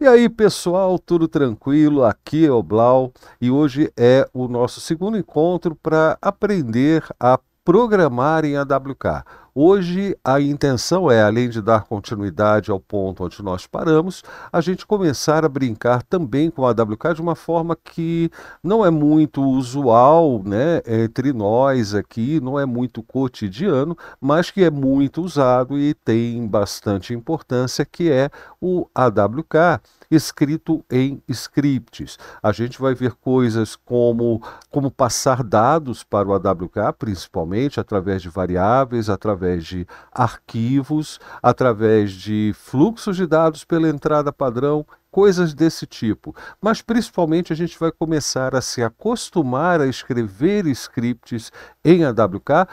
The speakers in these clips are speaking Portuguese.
E aí, pessoal, tudo tranquilo? Aqui é o Blau e hoje é o nosso segundo encontro para aprender a programar em AWK. Hoje, a intenção é, além de dar continuidade ao ponto onde nós paramos, a gente começar a brincar também com a WK de uma forma que não é muito usual né, entre nós aqui, não é muito cotidiano, mas que é muito usado e tem bastante importância, que é o AWK, escrito em scripts. A gente vai ver coisas como como passar dados para o AWK, principalmente através de variáveis, através de arquivos, através de fluxos de dados pela entrada padrão coisas desse tipo. Mas principalmente a gente vai começar a se acostumar a escrever scripts em AWK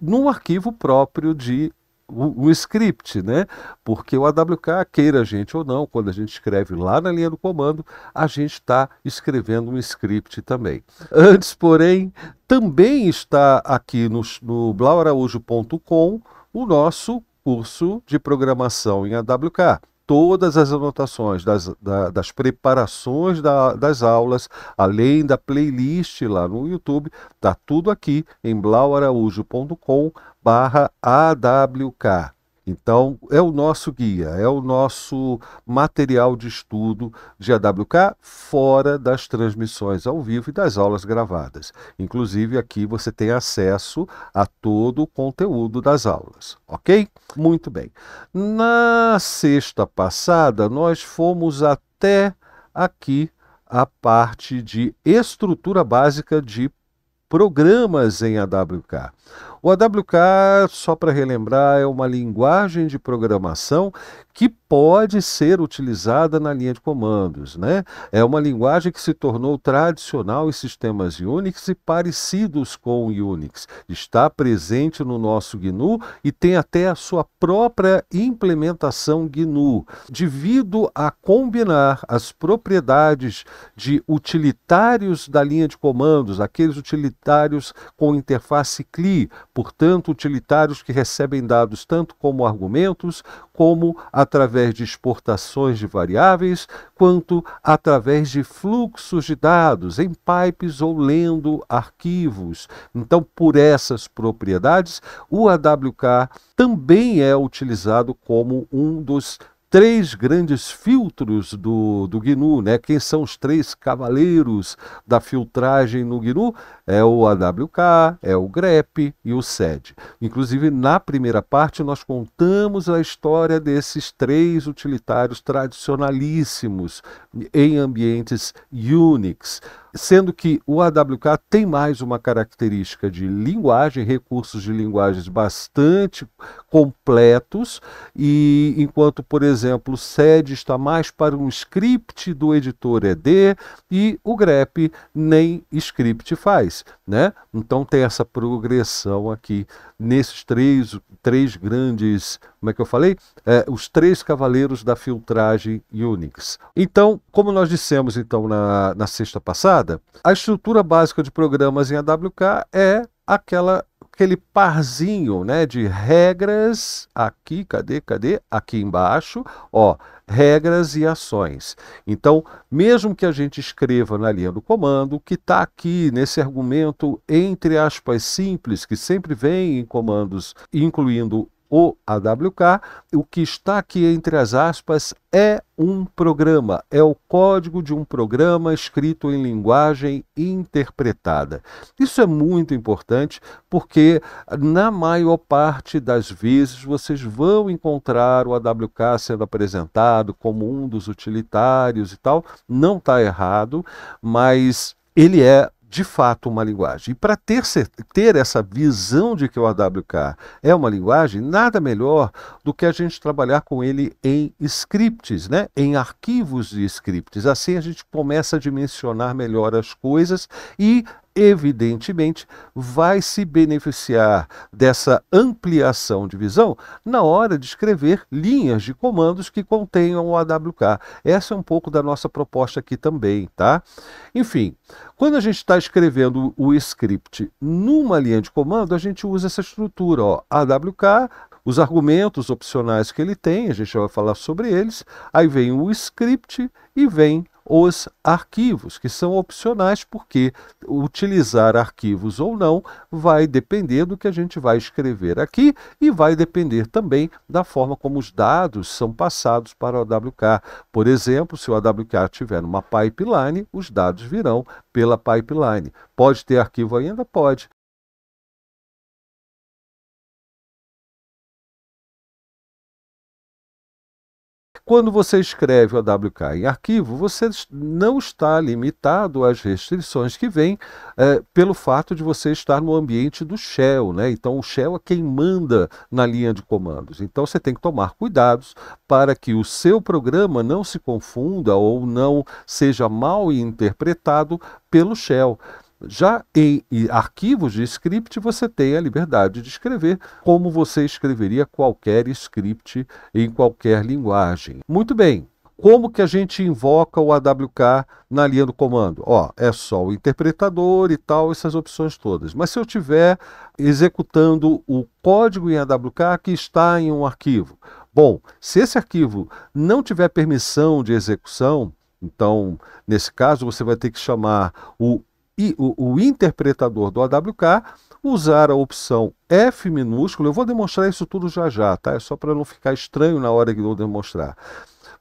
num arquivo próprio de o, o, script, né? Porque o AWK, queira a gente ou não, quando a gente escreve lá na linha do comando, a gente está escrevendo um script também. Antes, porém, também está aqui no, no o nosso curso de programação em AWK todas as anotações das, da, das preparações da, das aulas, além da playlist lá no YouTube, tá tudo aqui em blauaraújo.com barra AWK. Então, é o nosso guia, é o nosso material de estudo de AWK fora das transmissões ao vivo e das aulas gravadas. Inclusive, aqui você tem acesso a todo o conteúdo das aulas, ok? Muito bem. Na sexta passada, nós fomos até aqui a parte de estrutura básica de programas em AWK. O AWK, só para relembrar, é uma linguagem de programação que pode ser utilizada na linha de comandos. Né? É uma linguagem que se tornou tradicional em sistemas Unix e parecidos com Unix. Está presente no nosso GNU e tem até a sua própria implementação GNU, devido a combinar as propriedades de utilitários da linha de comandos, aqueles utilitários com interface CLI, portanto, utilitários que recebem dados tanto como argumentos, como através de exportações de variáveis, quanto através de fluxos de dados em pipes ou lendo arquivos. Então, por essas propriedades, o AWK também é utilizado como um dos três grandes filtros do, do GNU, né? Quem são os três cavaleiros da filtragem no GNU? É o AWK, é o grep e o SED. Inclusive, na primeira parte, nós contamos a história desses três utilitários tradicionalíssimos em ambientes Unix sendo que o AWK tem mais uma característica de linguagem, recursos de linguagens bastante completos, e enquanto, por exemplo, o SED está mais para um script do editor ED e o grep nem script faz, né? Então tem essa progressão aqui nesses três, três grandes, como é que eu falei? É, os três cavaleiros da filtragem Unix. Então, como nós dissemos então na, na sexta passada, nada. A estrutura básica de programas em AWK é aquela aquele parzinho, né, de regras aqui, cadê, cadê? Aqui embaixo, ó, regras e ações. Então, mesmo que a gente escreva na linha do comando, que está aqui nesse argumento, entre aspas, simples, que sempre vem em comandos, incluindo o AWK, o que está aqui entre as aspas é um programa, é o código de um programa escrito em linguagem interpretada. Isso é muito importante porque, na maior parte das vezes, vocês vão encontrar o AWK sendo apresentado como um dos utilitários e tal. Não está errado, mas ele é de fato uma linguagem. E para ter, ter essa visão de que o AWK é uma linguagem, nada melhor do que a gente trabalhar com ele em scripts, né? em arquivos de scripts. Assim a gente começa a dimensionar melhor as coisas e evidentemente, vai se beneficiar dessa ampliação de visão na hora de escrever linhas de comandos que contenham o AWK. Essa é um pouco da nossa proposta aqui também, tá? Enfim, quando a gente está escrevendo o script numa linha de comando, a gente usa essa estrutura, ó, AWK, os argumentos opcionais que ele tem, a gente vai falar sobre eles, aí vem o script e vem os arquivos, que são opcionais, porque utilizar arquivos ou não vai depender do que a gente vai escrever aqui e vai depender também da forma como os dados são passados para o AWK. Por exemplo, se o AWK tiver uma pipeline, os dados virão pela pipeline. Pode ter arquivo ainda? Pode, Quando você escreve o AWK em arquivo, você não está limitado às restrições que vêm é, pelo fato de você estar no ambiente do shell. Né? Então, o shell é quem manda na linha de comandos. Então, você tem que tomar cuidados para que o seu programa não se confunda ou não seja mal interpretado pelo shell. Já em arquivos de script, você tem a liberdade de escrever como você escreveria qualquer script em qualquer linguagem. Muito bem. Como que a gente invoca o AWK na linha do comando? Ó, é só o interpretador e tal, essas opções todas. Mas se eu tiver executando o código em AWK que está em um arquivo, bom, se esse arquivo não tiver permissão de execução, então, nesse caso, você vai ter que chamar o e o, o interpretador do AWK usar a opção F minúsculo. Eu vou demonstrar isso tudo já já, tá? É só para não ficar estranho na hora que eu demonstrar.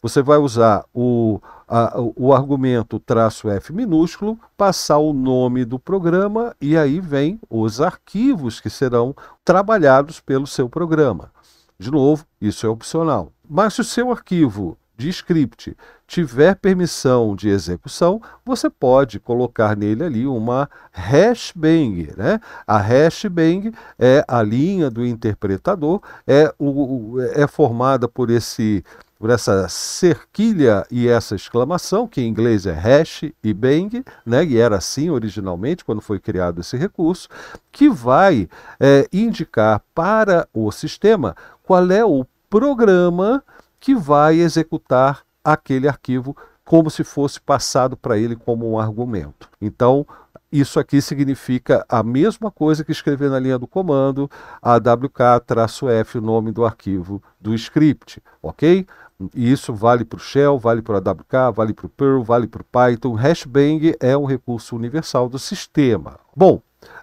Você vai usar o, a, o argumento traço F minúsculo, passar o nome do programa e aí vem os arquivos que serão trabalhados pelo seu programa. De novo, isso é opcional. Mas se o seu arquivo de script tiver permissão de execução, você pode colocar nele ali uma hashbang. Né? A hashbang é a linha do interpretador, é, o, é formada por esse por essa cerquilha e essa exclamação, que em inglês é hash e bang, né? e era assim originalmente quando foi criado esse recurso, que vai é, indicar para o sistema qual é o programa que vai executar aquele arquivo como se fosse passado para ele como um argumento. Então, isso aqui significa a mesma coisa que escrever na linha do comando awk-f, o nome do arquivo do script, ok? E isso vale para o Shell, vale para o AWK, vale para o Perl, vale para o Python. Hashbang é um recurso universal do sistema. Bom,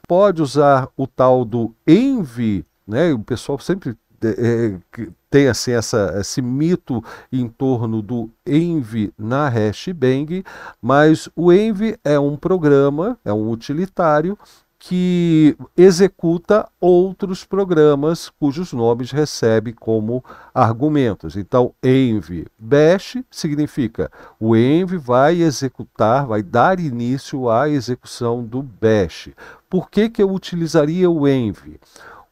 pode usar o tal do env né? O pessoal sempre é, tem assim essa, esse mito em torno do Envy na Hashbang, mas o Envy é um programa, é um utilitário que executa outros programas cujos nomes recebe como argumentos. Então, env bash significa o env vai executar, vai dar início à execução do bash. Por que, que eu utilizaria o env?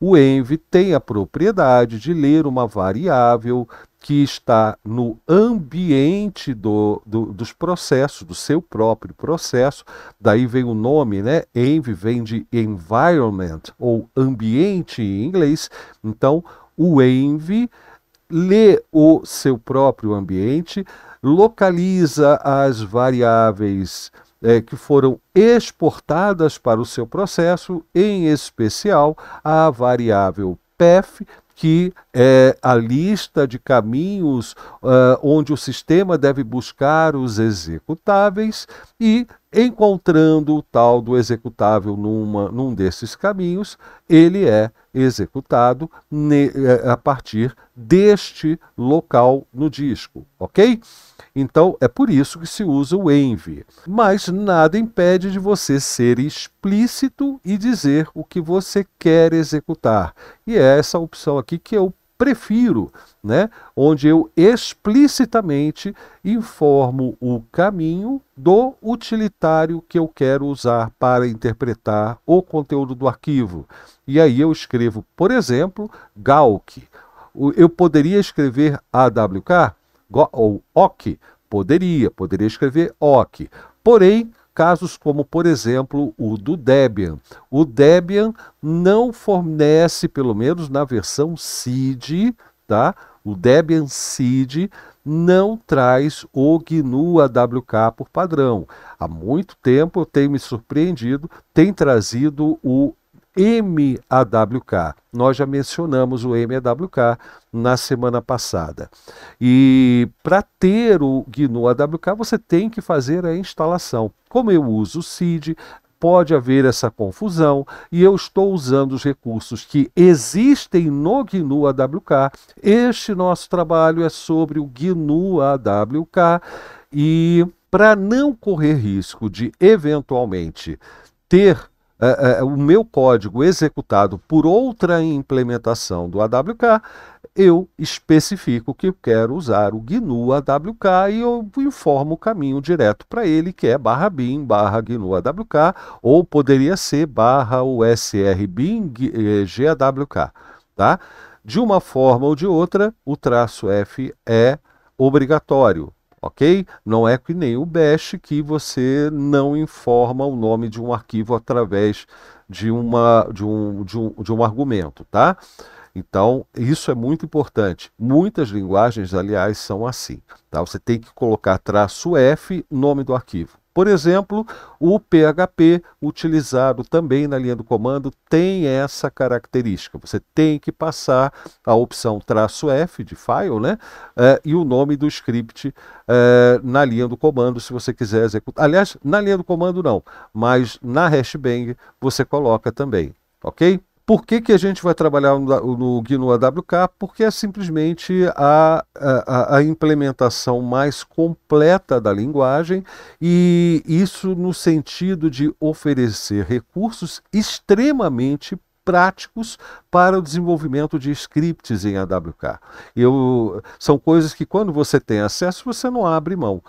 o env tem a propriedade de ler uma variável que está no ambiente do, do, dos processos, do seu próprio processo. Daí vem o nome, né? Env vem de environment ou ambiente em inglês. Então, o env lê o seu próprio ambiente, localiza as variáveis é, que foram exportadas para o seu processo, em especial a variável PEF, que é a lista de caminhos uh, onde o sistema deve buscar os executáveis e encontrando o tal do executável numa, num desses caminhos, ele é executado ne, é, a partir deste local no disco, ok? Então é por isso que se usa o env. Mas nada impede de você ser explícito e dizer o que você quer executar. E é essa opção aqui que eu Prefiro, né? onde eu explicitamente informo o caminho do utilitário que eu quero usar para interpretar o conteúdo do arquivo. E aí eu escrevo, por exemplo, Galk. Eu poderia escrever AWK ou OC? Poderia, poderia escrever OC. Porém, casos como, por exemplo, o do Debian. O Debian não fornece, pelo menos na versão CID, tá? O Debian CID não traz o GNU AWK por padrão. Há muito tempo eu tenho me surpreendido, tem trazido o MAWK. Nós já mencionamos o MAWK na semana passada. E para ter o GNU AWK, você tem que fazer a instalação. Como eu uso o CID, pode haver essa confusão e eu estou usando os recursos que existem no GNU AWK. Este nosso trabalho é sobre o GNU AWK e para não correr risco de eventualmente ter é, é, é, o meu código executado por outra implementação do AWK, eu especifico que eu quero usar o GNU AWK e eu informo o caminho direto para ele, que é barra bin barra GNU AWK, ou poderia ser barra USR bin GAWK. Eh, tá? De uma forma ou de outra, o traço F é obrigatório ok? Não é que nem o Bash que você não informa o nome de um arquivo através de, uma, de, um, de, um, de um argumento, tá? Então, isso é muito importante. Muitas linguagens, aliás, são assim. Tá? Você tem que colocar traço F, nome do arquivo. Por exemplo, o PHP, utilizado também na linha do comando, tem essa característica. Você tem que passar a opção traço F de file né? Eh, e o nome do script eh, na linha do comando, se você quiser executar. Aliás, na linha do comando não, mas na hashbang você coloca também, ok? Por que, que a gente vai trabalhar no, no GNU AWK? Porque é simplesmente a, a, a, implementação mais completa da linguagem e isso no sentido de oferecer recursos extremamente práticos para o desenvolvimento de scripts em AWK. Eu, são coisas que quando você tem acesso você não abre mão.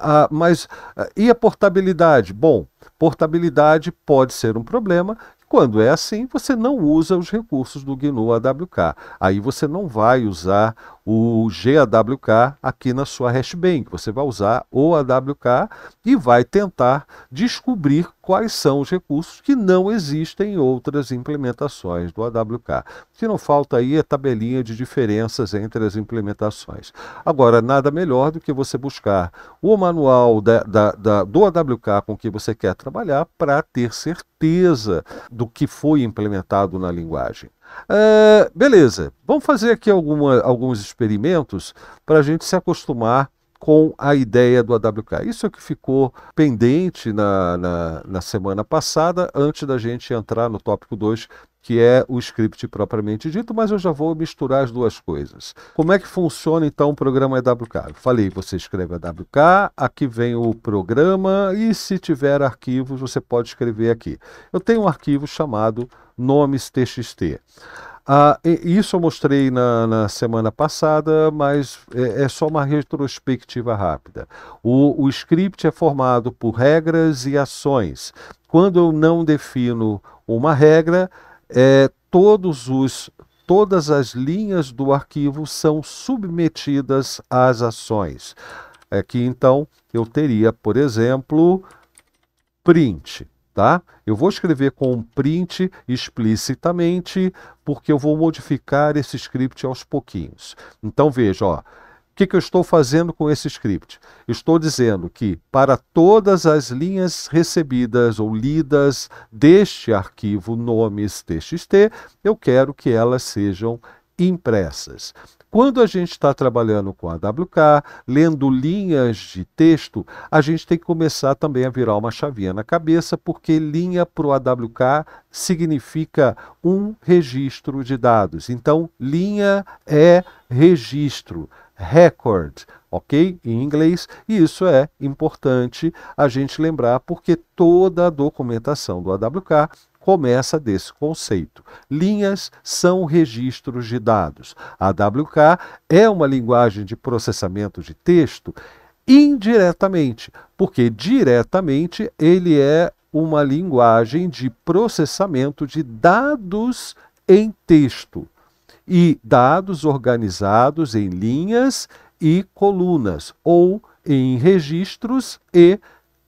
Ah, mas ah, e a portabilidade? Bom, portabilidade pode ser um problema quando é assim, você não usa os recursos do GNU AWK. Aí você não vai usar o GAWK aqui na sua hashbank. Você vai usar o AWK e vai tentar descobrir quais são os recursos que não existem em outras implementações do AWK. O que não falta aí é tabelinha de diferenças entre as implementações. Agora, nada melhor do que você buscar o manual da, da, da, do AWK com que você quer trabalhar para ter certeza do que foi implementado na linguagem. Uh, beleza, vamos fazer aqui alguma, alguns experimentos para a gente se acostumar com a ideia do AWK. Isso é o que ficou pendente na, na, na semana passada, antes da gente entrar no tópico 2, que é o script propriamente dito, mas eu já vou misturar as duas coisas. Como é que funciona então o programa AWK? Eu falei, você escreve AWK, aqui vem o programa e se tiver arquivos, você pode escrever aqui. Eu tenho um arquivo chamado nomes TXT. Ah, isso eu mostrei na, na, semana passada, mas é, é só uma retrospectiva rápida. O, o script é formado por regras e ações. Quando eu não defino uma regra, é, todos os todas as linhas do arquivo são submetidas às ações. Aqui é então eu teria, por exemplo, print tá? Eu vou escrever com print explicitamente, porque eu vou modificar esse script aos pouquinhos. Então veja, ó, o que, que eu estou fazendo com esse script? Estou dizendo que para todas as linhas recebidas ou lidas deste arquivo nomes.txt, eu quero que elas sejam impressas. Quando a gente está trabalhando com a WK, lendo linhas de texto, a gente tem que começar também a virar uma chavinha na cabeça, porque linha para o AWK significa um registro de dados. Então, linha é registro, record, ok? Em inglês, e isso é importante a gente lembrar, porque toda a documentação do AWK começa desse conceito. Linhas são registros de dados. A AWK é uma linguagem de processamento de texto indiretamente, porque diretamente ele é uma linguagem de processamento de dados em texto e dados organizados em linhas e colunas ou em registros e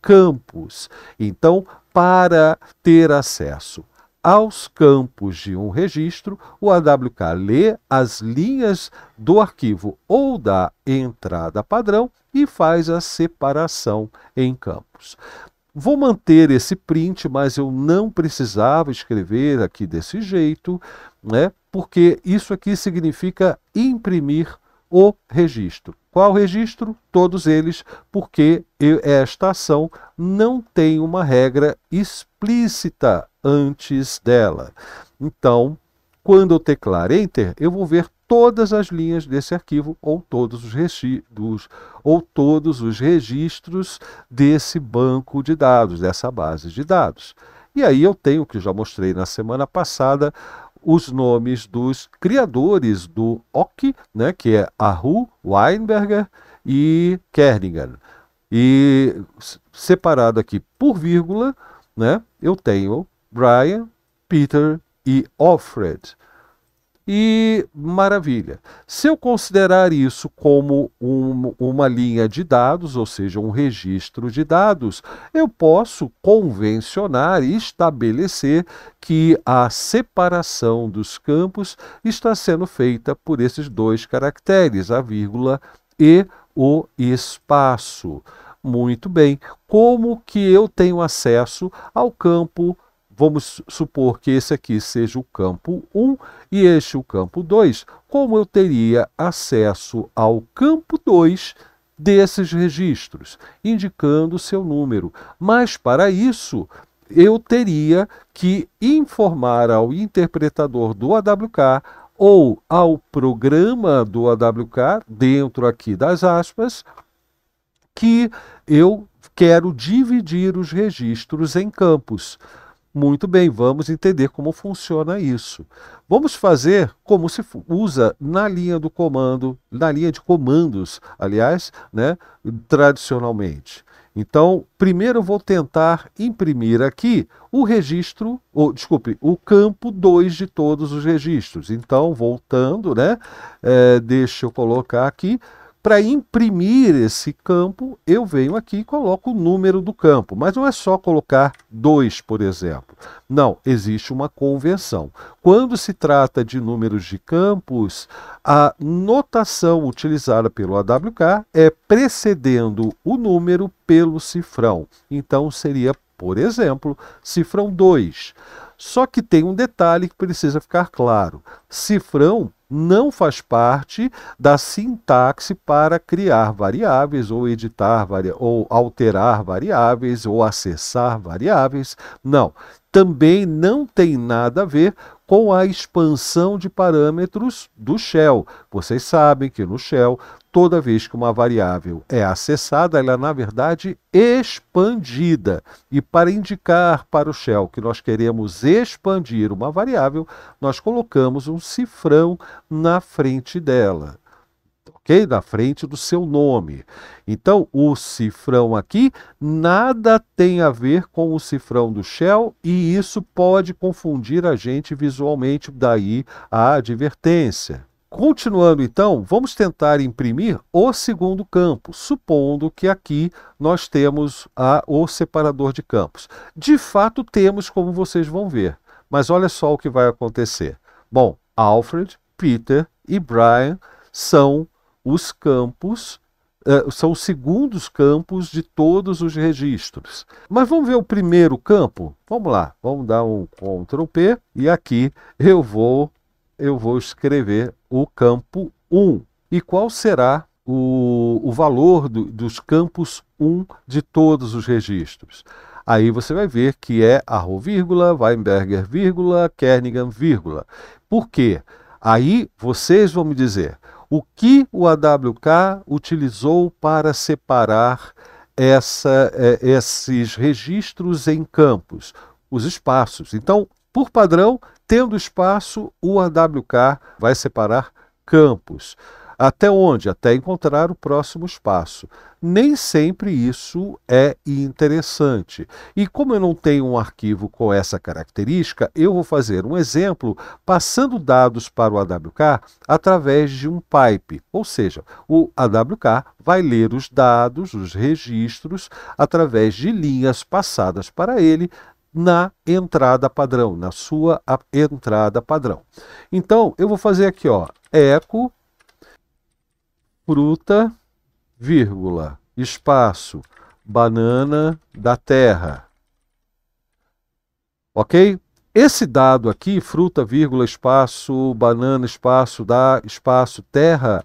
campos. Então, para ter acesso aos campos de um registro, o AWK lê as linhas do arquivo ou da entrada padrão e faz a separação em campos. Vou manter esse print, mas eu não precisava escrever aqui desse jeito, né? porque isso aqui significa imprimir o registro. Qual registro? Todos eles, porque esta ação não tem uma regra explícita antes dela. Então, quando eu teclar Enter, eu vou ver todas as linhas desse arquivo ou todos os registros ou todos os registros desse banco de dados, dessa base de dados. E aí eu tenho, que já mostrei na semana passada, os nomes dos criadores do OK, né, que é Ahu, Weinberger e Kernigan. E separado aqui por vírgula, né, eu tenho Brian, Peter e Alfred. E maravilha. Se eu considerar isso como um, uma linha de dados, ou seja, um registro de dados, eu posso convencionar e estabelecer que a separação dos campos está sendo feita por esses dois caracteres, a vírgula e o espaço. Muito bem. Como que eu tenho acesso ao campo? vamos supor que esse aqui seja o campo 1 e este o campo 2, como eu teria acesso ao campo 2 desses registros, indicando o seu número. Mas para isso, eu teria que informar ao interpretador do AWK ou ao programa do AWK, dentro aqui das aspas, que eu quero dividir os registros em campos. Muito bem, vamos entender como funciona isso. Vamos fazer como se usa na linha do comando, na linha de comandos, aliás, né, tradicionalmente. Então, primeiro vou tentar imprimir aqui o registro, ou desculpe, o campo 2 de todos os registros. Então, voltando, né? É, deixa eu colocar aqui para imprimir esse campo, eu venho aqui e coloco o número do campo. Mas não é só colocar 2, por exemplo. Não, existe uma convenção. Quando se trata de números de campos, a notação utilizada pelo AWK é precedendo o número pelo cifrão. Então seria, por exemplo, cifrão 2. Só que tem um detalhe que precisa ficar claro. Cifrão não faz parte da sintaxe para criar variáveis ou editar vari... ou alterar variáveis ou acessar variáveis. Não também não tem nada a ver com a expansão de parâmetros do shell. Vocês sabem que no shell, toda vez que uma variável é acessada, ela é, na verdade, expandida. E para indicar para o shell que nós queremos expandir uma variável, nós colocamos um cifrão na frente dela ok? Na frente do seu nome. Então, o cifrão aqui nada tem a ver com o cifrão do Shell e isso pode confundir a gente visualmente, daí a advertência. Continuando então, vamos tentar imprimir o segundo campo, supondo que aqui nós temos a, o separador de campos. De fato temos, como vocês vão ver, mas olha só o que vai acontecer. Bom, Alfred, Peter e Brian são os campos uh, são os segundos campos de todos os registros. Mas vamos ver o primeiro campo? Vamos lá, vamos dar um Ctrl P e aqui eu vou, eu vou escrever o campo 1. E qual será o, o valor do, dos campos 1 de todos os registros? Aí você vai ver que é Arro, vírgula, Weinberger, vírgula, Kernigan, vírgula. Por quê? Aí vocês vão me dizer, o que o AWK utilizou para separar essa, é, esses registros em campos, os espaços. Então, por padrão, tendo espaço, o AWK vai separar campos. Até onde? Até encontrar o próximo espaço. Nem sempre isso é interessante. E como eu não tenho um arquivo com essa característica, eu vou fazer um exemplo passando dados para o AWK através de um pipe. Ou seja, o AWK vai ler os dados, os registros, através de linhas passadas para ele na entrada padrão, na sua entrada padrão. Então, eu vou fazer aqui, ó, echo fruta, vírgula, espaço, banana da terra. Ok? Esse dado aqui, fruta, vírgula, espaço, banana, espaço, da, espaço, terra,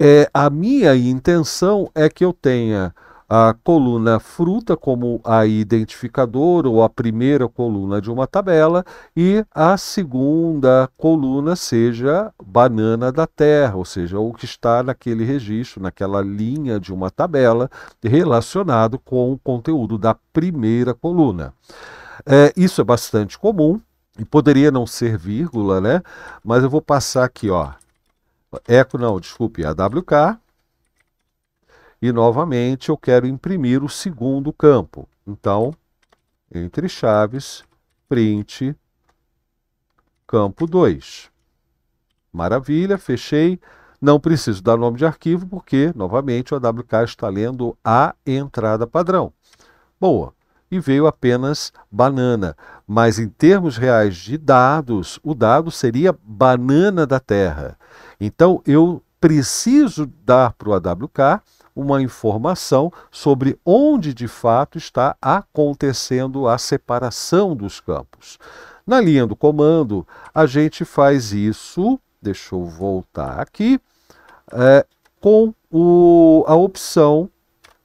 é, a minha intenção é que eu tenha a coluna fruta como a identificador ou a primeira coluna de uma tabela e a segunda coluna seja banana da terra, ou seja, o que está naquele registro, naquela linha de uma tabela relacionado com o conteúdo da primeira coluna. É, isso é bastante comum e poderia não ser vírgula, né? Mas eu vou passar aqui, ó. Eco não, desculpe, AWK e novamente eu quero imprimir o segundo campo. Então, entre chaves, print, campo 2. Maravilha, fechei. Não preciso dar nome de arquivo, porque, novamente, o AWK está lendo a entrada padrão. Boa. E veio apenas banana. Mas em termos reais de dados, o dado seria banana da Terra. Então, eu preciso dar para o AWK uma informação sobre onde de fato está acontecendo a separação dos campos. Na linha do comando, a gente faz isso, deixa eu voltar aqui, é, com o, a opção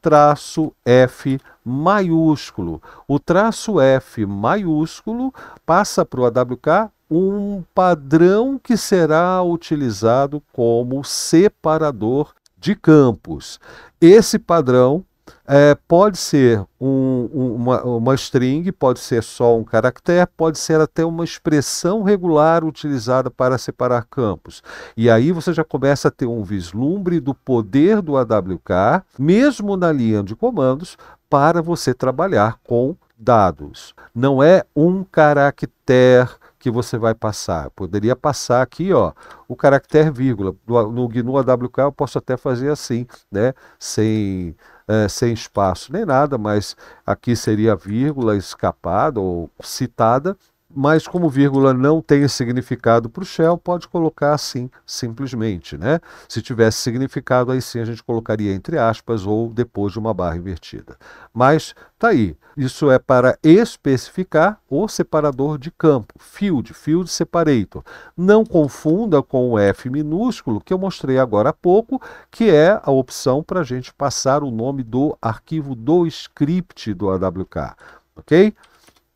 traço F maiúsculo. O traço F maiúsculo passa para o AWK um padrão que será utilizado como separador de campos. Esse padrão é, pode ser um, uma, uma string, pode ser só um caractere, pode ser até uma expressão regular utilizada para separar campos. E aí você já começa a ter um vislumbre do poder do AWK, mesmo na linha de comandos, para você trabalhar com dados. Não é um caractere que você vai passar. poderia passar aqui, ó, o caractere vírgula. No, no GNU AWK eu posso até fazer assim, né? Sem, é, sem espaço nem nada, mas aqui seria vírgula escapada ou citada, mas como vírgula não tem significado para o shell, pode colocar assim, simplesmente, né? Se tivesse significado, aí sim a gente colocaria entre aspas ou depois de uma barra invertida. Mas tá aí, isso é para especificar o separador de campo, field, field separator. Não confunda com o F minúsculo que eu mostrei agora há pouco, que é a opção para a gente passar o nome do arquivo do script do AWK, ok?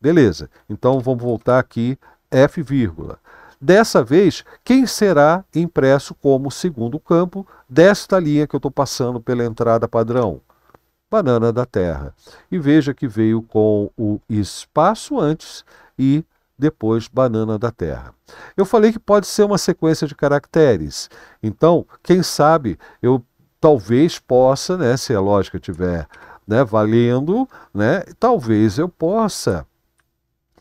Beleza. Então vamos voltar aqui F vírgula. Dessa vez, quem será impresso como segundo campo desta linha que eu estou passando pela entrada padrão? Banana da Terra. E veja que veio com o espaço antes e depois banana da terra. Eu falei que pode ser uma sequência de caracteres. Então, quem sabe eu talvez possa, né, se a lógica tiver, né, valendo, né, talvez eu possa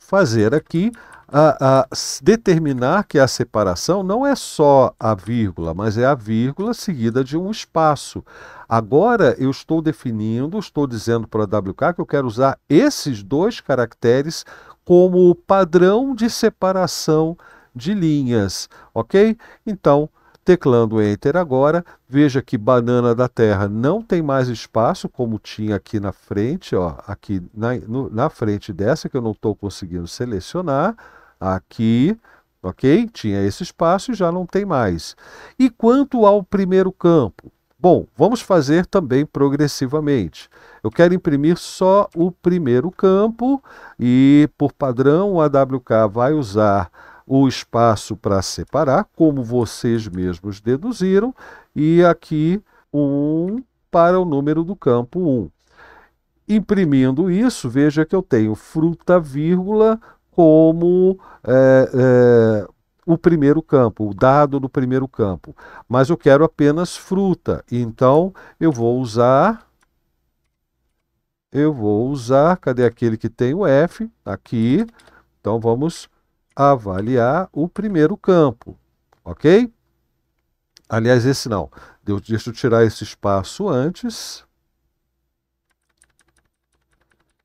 fazer aqui a, a, determinar que a separação não é só a vírgula, mas é a vírgula seguida de um espaço. Agora eu estou definindo, estou dizendo para a WK que eu quero usar esses dois caracteres como padrão de separação de linhas, ok? Então, Teclando Enter agora, veja que banana da terra não tem mais espaço, como tinha aqui na frente, ó, aqui na, no, na frente dessa que eu não estou conseguindo selecionar, aqui, ok? Tinha esse espaço e já não tem mais. E quanto ao primeiro campo? Bom, vamos fazer também progressivamente. Eu quero imprimir só o primeiro campo e, por padrão, o AWK vai usar o espaço para separar, como vocês mesmos deduziram, e aqui um para o número do campo 1. Imprimindo isso, veja que eu tenho fruta, vírgula, como é, é, o primeiro campo, o dado do primeiro campo. Mas eu quero apenas fruta, então eu vou usar eu vou usar, cadê aquele que tem o F? Aqui. Então vamos avaliar o primeiro campo, ok? Aliás, esse não. Deixa eu tirar esse espaço antes.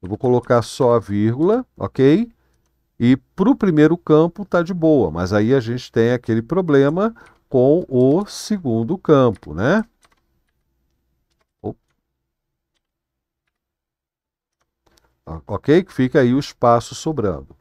Eu vou colocar só a vírgula, ok? E para o primeiro campo está de boa, mas aí a gente tem aquele problema com o segundo campo, né? ok? Que fica aí o espaço sobrando.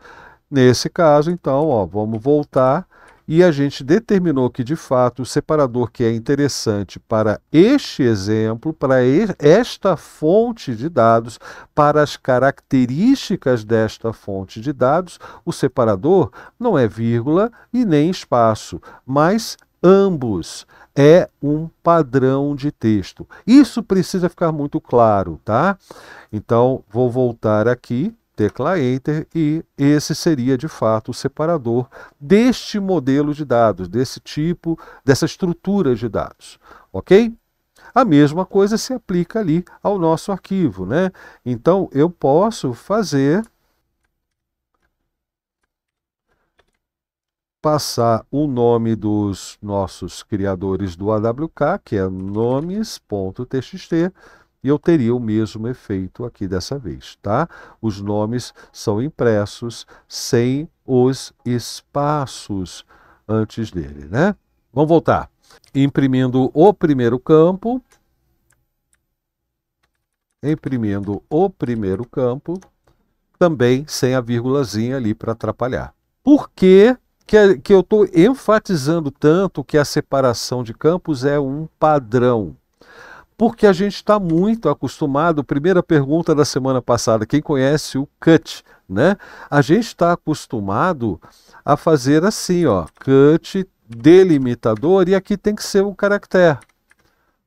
Nesse caso, então, ó, vamos voltar e a gente determinou que, de fato, o separador que é interessante para este exemplo, para esta fonte de dados, para as características desta fonte de dados, o separador não é vírgula e nem espaço, mas ambos é um padrão de texto. Isso precisa ficar muito claro, tá? Então, vou voltar aqui tecla Enter e esse seria de fato o separador deste modelo de dados, desse tipo, dessa estrutura de dados, ok? A mesma coisa se aplica ali ao nosso arquivo, né? Então eu posso fazer passar o nome dos nossos criadores do AWK, que é nomes.txt, e eu teria o mesmo efeito aqui dessa vez, tá? Os nomes são impressos sem os espaços antes dele, né? Vamos voltar. Imprimindo o primeiro campo, imprimindo o primeiro campo, também sem a vírgulazinha ali para atrapalhar. Por que, que, que eu estou enfatizando tanto que a separação de campos é um padrão? Porque a gente está muito acostumado, primeira pergunta da semana passada, quem conhece o cut, né? A gente está acostumado a fazer assim, ó, cut, delimitador, e aqui tem que ser um caractere.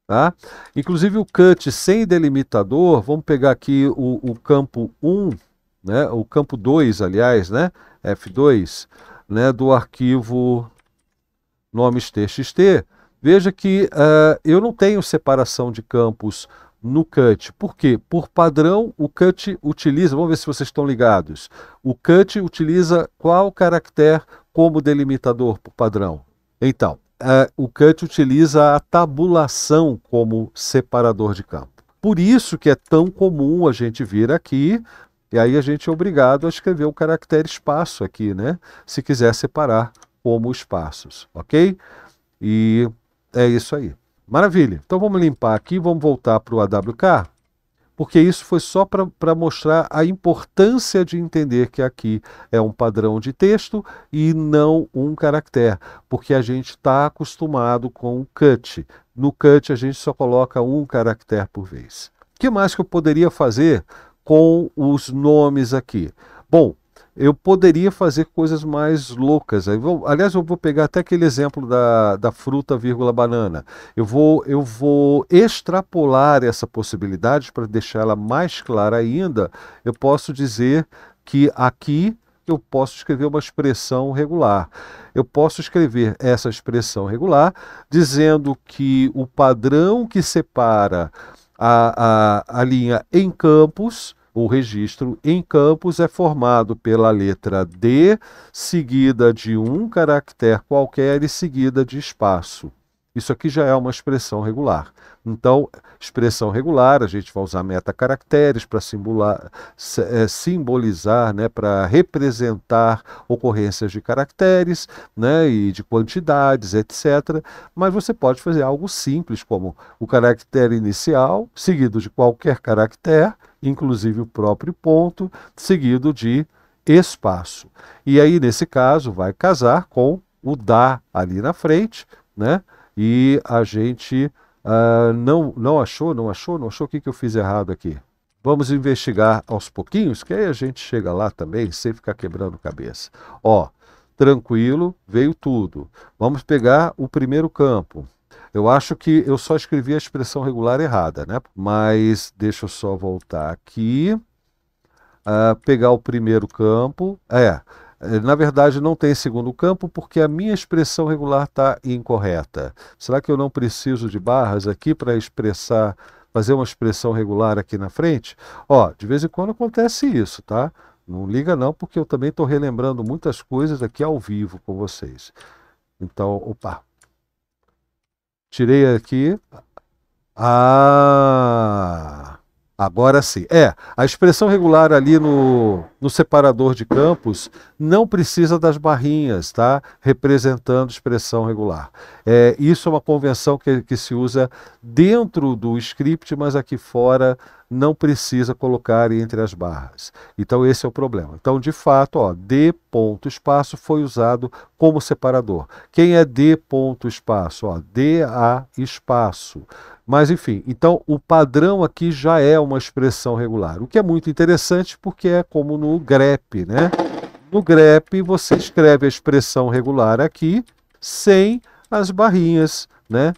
Tá? Inclusive o cut sem delimitador, vamos pegar aqui o, o campo 1, né? o campo 2, aliás, né? F2, né? do arquivo nomes.txt, Veja que uh, eu não tenho separação de campos no CUT. Por quê? Por padrão, o CUT utiliza, vamos ver se vocês estão ligados, o CUT utiliza qual caractere como delimitador por padrão? Então, uh, o CUT utiliza a tabulação como separador de campo. Por isso que é tão comum a gente vir aqui e aí a gente é obrigado a escrever o caractere espaço aqui, né? Se quiser separar como espaços, ok? E é isso aí. Maravilha. Então vamos limpar aqui, vamos voltar para o AWK, porque isso foi só para mostrar a importância de entender que aqui é um padrão de texto e não um caractere, porque a gente está acostumado com o cut. No cut a gente só coloca um caractere por vez. O que mais que eu poderia fazer com os nomes aqui? Bom, eu poderia fazer coisas mais loucas. Eu vou, aliás, eu vou pegar até aquele exemplo da, da fruta, vírgula, banana. Eu vou, eu vou extrapolar essa possibilidade para deixá-la mais clara ainda. Eu posso dizer que aqui eu posso escrever uma expressão regular. Eu posso escrever essa expressão regular dizendo que o padrão que separa a, a, a linha em campos o registro em campos é formado pela letra D, seguida de um caractere qualquer e seguida de espaço. Isso aqui já é uma expressão regular. Então, expressão regular, a gente vai usar metacaracteres para eh, simbolizar, né, para representar ocorrências de caracteres né, e de quantidades, etc. Mas você pode fazer algo simples, como o caractere inicial, seguido de qualquer caractere, inclusive o próprio ponto, seguido de espaço. E aí, nesse caso, vai casar com o da ali na frente, né? e a gente uh, não, não achou, não achou, não achou o que, que eu fiz errado aqui. Vamos investigar aos pouquinhos, que aí a gente chega lá também sem ficar quebrando cabeça. Ó, tranquilo, veio tudo. Vamos pegar o primeiro campo. Eu acho que eu só escrevi a expressão regular errada, né? Mas deixa eu só voltar aqui. Uh, pegar o primeiro campo. É, eh, na verdade, não tem segundo campo porque a minha expressão regular está incorreta. Será que eu não preciso de barras aqui para expressar, fazer uma expressão regular aqui na frente? Ó, de vez em quando acontece isso, tá? Não liga não, porque eu também estou relembrando muitas coisas aqui ao vivo com vocês. Então, opa. Tirei aqui. Ah! Agora sim. É, a expressão regular ali no, no separador de campos não precisa das barrinhas, tá? Representando expressão regular. É, isso é uma convenção que, que se usa dentro do script, mas aqui fora não precisa colocar entre as barras. Então, esse é o problema. Então, de fato, ó, D ponto espaço foi usado como separador. Quem é D ponto espaço? Ó, a espaço. Mas enfim, então o padrão aqui já é uma expressão regular, o que é muito interessante porque é como no grep, né? No grep você escreve a expressão regular aqui sem as barrinhas, né?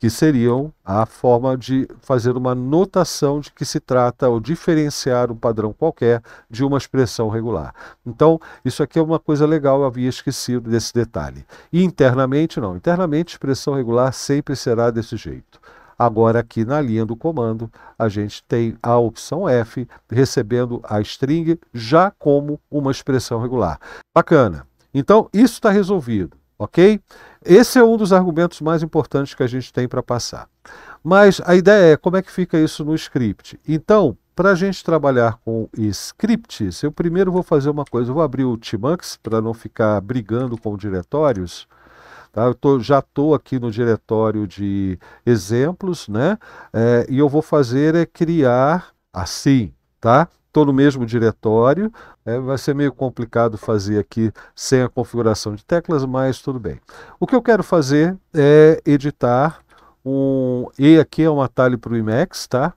Que seriam a forma de fazer uma notação de que se trata ou diferenciar um padrão qualquer de uma expressão regular. Então, isso aqui é uma coisa legal, eu havia esquecido desse detalhe. E internamente, não. Internamente, expressão regular sempre será desse jeito. Agora, aqui na linha do comando, a gente tem a opção F recebendo a string já como uma expressão regular. Bacana. Então, isso está resolvido, ok? Esse é um dos argumentos mais importantes que a gente tem para passar. Mas a ideia é como é que fica isso no script. Então, para a gente trabalhar com scripts, eu primeiro vou fazer uma coisa. Eu vou abrir o Tmux para não ficar brigando com diretórios. Tá? Eu tô, já estou aqui no diretório de exemplos, né? É, e eu vou fazer é criar assim, tá? Estou no mesmo diretório, é, vai ser meio complicado fazer aqui sem a configuração de teclas, mas tudo bem. O que eu quero fazer é editar um... E aqui é um atalho para o Emacs, tá?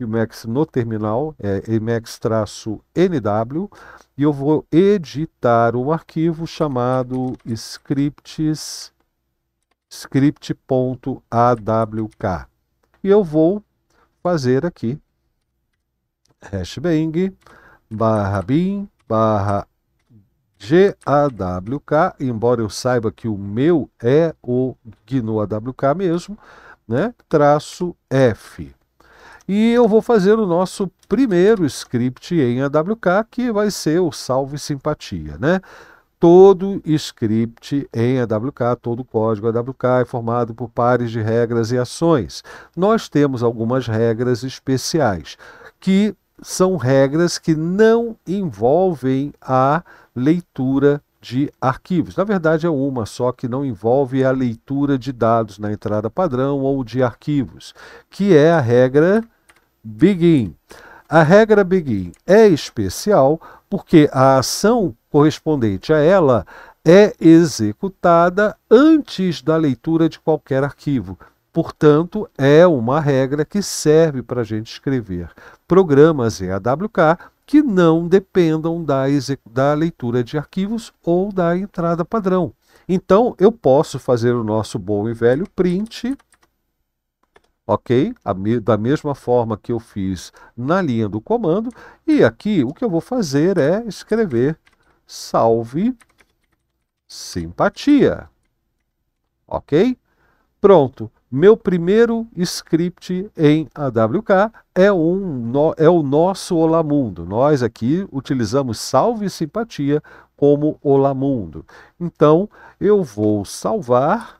Emacs no terminal, é Emacs-NW, e eu vou editar um arquivo chamado scripts script.awk. E eu vou fazer aqui hashbang barra bin barra GAWK, embora eu saiba que o meu é o GNU AWK mesmo, né? traço F. E eu vou fazer o nosso primeiro script em AWK, que vai ser o salve simpatia, né? todo script em AWK, todo código AWK é formado por pares de regras e ações. Nós temos algumas regras especiais que são regras que não envolvem a leitura de arquivos. Na verdade, é uma só que não envolve a leitura de dados na entrada padrão ou de arquivos, que é a regra Begin. A regra Begin é especial porque a ação correspondente a ela é executada antes da leitura de qualquer arquivo. Portanto, é uma regra que serve para a gente escrever programas em AWK que não dependam da, da leitura de arquivos ou da entrada padrão. Então, eu posso fazer o nosso bom e velho print, ok? Me da mesma forma que eu fiz na linha do comando. E aqui, o que eu vou fazer é escrever salve simpatia. Ok? Pronto. Meu primeiro script em AWK é, um, é o nosso Olá Mundo. Nós aqui utilizamos salve simpatia como Olá Mundo. Então, eu vou salvar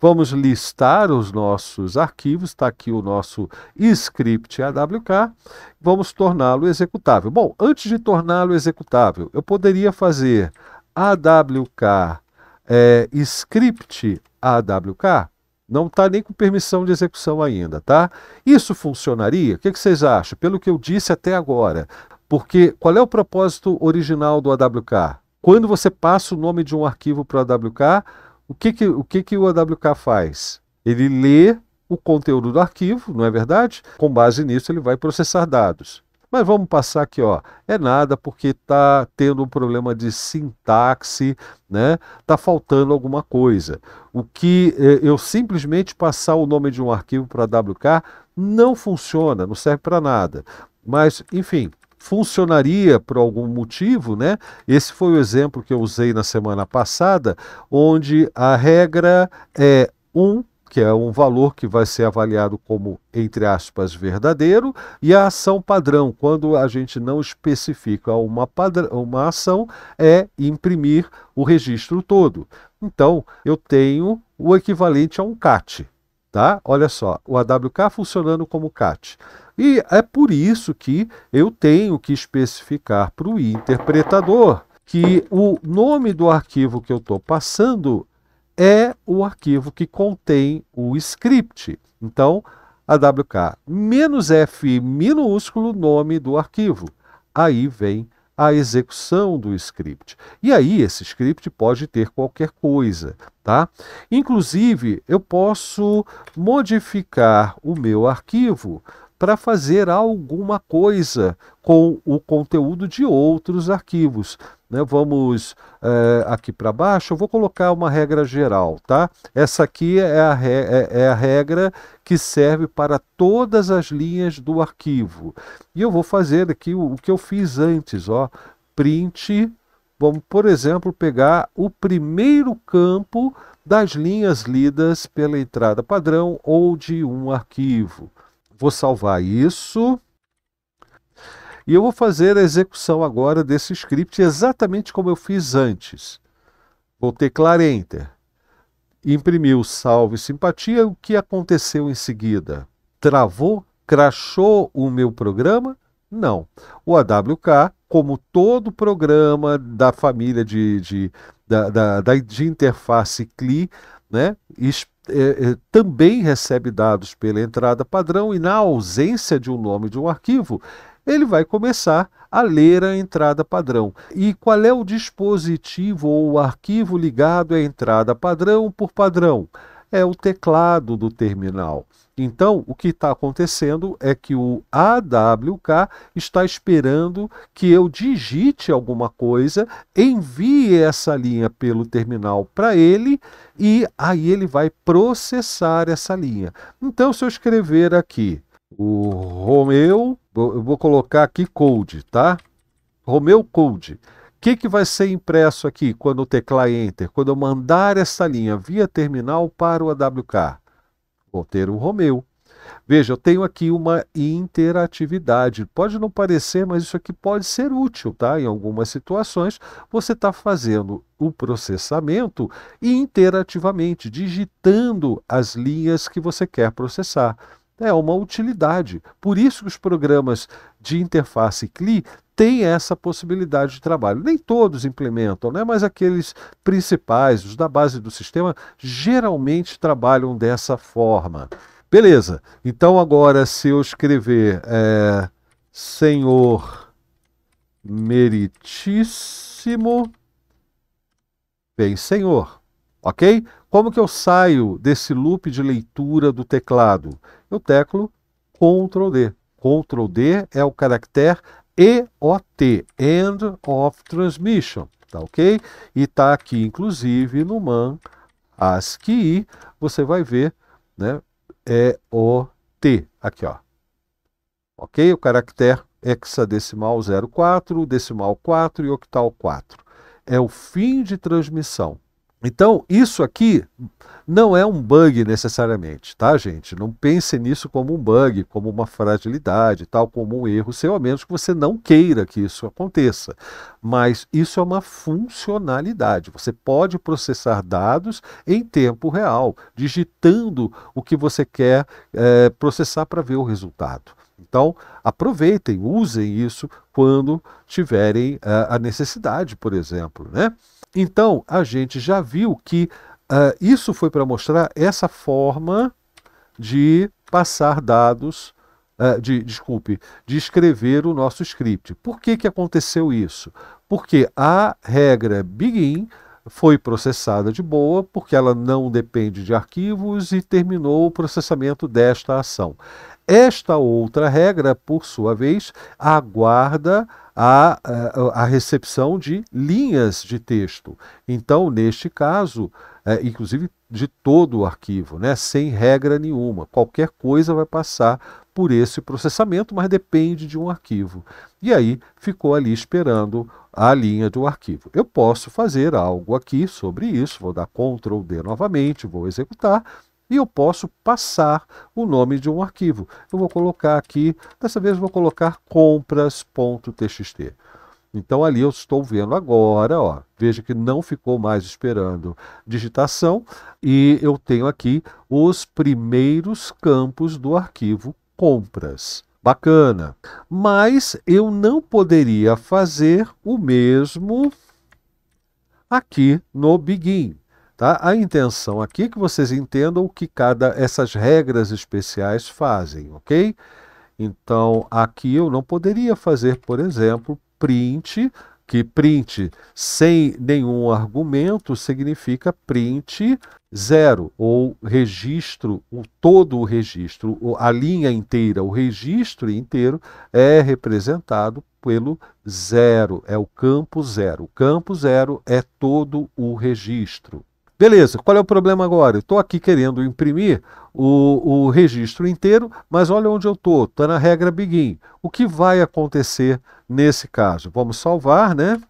Vamos listar os nossos arquivos, está aqui o nosso script AWK, vamos torná-lo executável. Bom, antes de torná-lo executável, eu poderia fazer AWK é, script AWK, não está nem com permissão de execução ainda, tá? Isso funcionaria? O que, que vocês acham? Pelo que eu disse até agora, porque qual é o propósito original do AWK? Quando você passa o nome de um arquivo para o AWK, o que que o, que que o AWK faz? Ele lê o conteúdo do arquivo, não é verdade? Com base nisso, ele vai processar dados. Mas vamos passar aqui, ó. É nada porque está tendo um problema de sintaxe, né? Está faltando alguma coisa. O que eh, eu simplesmente passar o nome de um arquivo para WK não funciona, não serve para nada. Mas, enfim, funcionaria por algum motivo, né? Esse foi o exemplo que eu usei na semana passada, onde a regra é 1 um que é um valor que vai ser avaliado como, entre aspas, verdadeiro, e a ação padrão, quando a gente não especifica uma, padrão, uma ação, é imprimir o registro todo. Então, eu tenho o equivalente a um CAT. Tá? Olha só, o AWK funcionando como CAT. E é por isso que eu tenho que especificar para o interpretador que o nome do arquivo que eu estou passando é o arquivo que contém o script. Então, AWK F minúsculo, nome do arquivo. Aí vem a execução do script. E aí esse script pode ter qualquer coisa, tá? Inclusive, eu posso modificar o meu arquivo para fazer alguma coisa com o conteúdo de outros arquivos. Né? Vamos é, aqui para baixo, eu vou colocar uma regra geral, tá? Essa aqui é a, é, é a regra que serve para todas as linhas do arquivo. E eu vou fazer aqui o, o que eu fiz antes, ó, print. Vamos, por exemplo, pegar o primeiro campo das linhas lidas pela entrada padrão ou de um arquivo. Vou salvar isso. E eu vou fazer a execução agora desse script exatamente como eu fiz antes. Vou teclar Enter. Imprimiu salve simpatia. O que aconteceu em seguida? Travou? Crashou o meu programa? Não. O AWK, como todo programa da família de, de, da, da, da de interface CLI, né, é, é, também recebe dados pela entrada padrão e na ausência de um nome de um arquivo, ele vai começar a ler a entrada padrão. E qual é o dispositivo ou o arquivo ligado à entrada padrão por padrão? é o teclado do terminal. Então, o que está acontecendo é que o AWK está esperando que eu digite alguma coisa, envie essa linha pelo terminal para ele e aí ele vai processar essa linha. Então, se eu escrever aqui o Romeu, eu vou colocar aqui code, tá? Romeu code que, que vai ser impresso aqui quando o teclar Enter? Quando eu mandar essa linha via terminal para o AWK? Vou ter o Romeu. Veja, eu tenho aqui uma interatividade. Pode não parecer, mas isso aqui pode ser útil, tá? Em algumas situações, você está fazendo o processamento interativamente, digitando as linhas que você quer processar. É uma utilidade. Por isso que os programas de interface CLI têm essa possibilidade de trabalho. Nem todos implementam, né? mas aqueles principais, os da base do sistema, geralmente trabalham dessa forma. Beleza. Então agora, se eu escrever é, Senhor Meritíssimo, bem, Senhor, ok? Como que eu saio desse loop de leitura do teclado? eu teclo Ctrl D. Ctrl D é o caractere EOT, End of Transmission, tá ok? E está aqui, inclusive, no MAN ASCII, você vai ver, né, EOT, aqui, ó. Ok? O caractere hexadecimal 04, decimal 4 e octal 4. É o fim de transmissão. Então, isso aqui não é um bug necessariamente, tá, gente? Não pense nisso como um bug, como uma fragilidade, tal, como um erro seu, a menos que você não queira que isso aconteça. Mas isso é uma funcionalidade. Você pode processar dados em tempo real, digitando o que você quer é, processar para ver o resultado. Então, aproveitem, usem isso quando tiverem é, a necessidade, por exemplo, né? Então, a gente já viu que uh, isso foi para mostrar essa forma de passar dados, uh, de, desculpe, de escrever o nosso script. Por que, que aconteceu isso? Porque a regra begin foi processada de boa, porque ela não depende de arquivos e terminou o processamento desta ação. Esta outra regra, por sua vez, aguarda a, eh, a, recepção de linhas de texto. Então, neste caso, é, inclusive de todo o arquivo, né? sem regra nenhuma. Qualquer coisa vai passar por esse processamento, mas depende de um arquivo. E aí ficou ali esperando a linha do arquivo. Eu posso fazer algo aqui sobre isso, vou dar Ctrl D novamente, vou executar e eu posso passar o nome de um arquivo. Eu vou colocar aqui, dessa vez vou colocar compras.txt. Então ali eu estou vendo agora, ó, veja que não ficou mais esperando digitação e eu tenho aqui os primeiros campos do arquivo compras. Bacana. Mas eu não poderia fazer o mesmo aqui no Begin. Tá? A intenção aqui é que vocês entendam o que cada essas regras especiais fazem, ok? Então, aqui eu não poderia fazer, por exemplo, print, que print sem nenhum argumento significa print zero, ou registro, o, todo o registro, a linha inteira, o registro inteiro é representado pelo zero, é o campo zero. O campo zero é todo o registro, Beleza, qual é o problema agora? Eu estou aqui querendo imprimir o, o, registro inteiro, mas olha onde eu estou, está na regra Begin. O que vai acontecer nesse caso? Vamos salvar, né?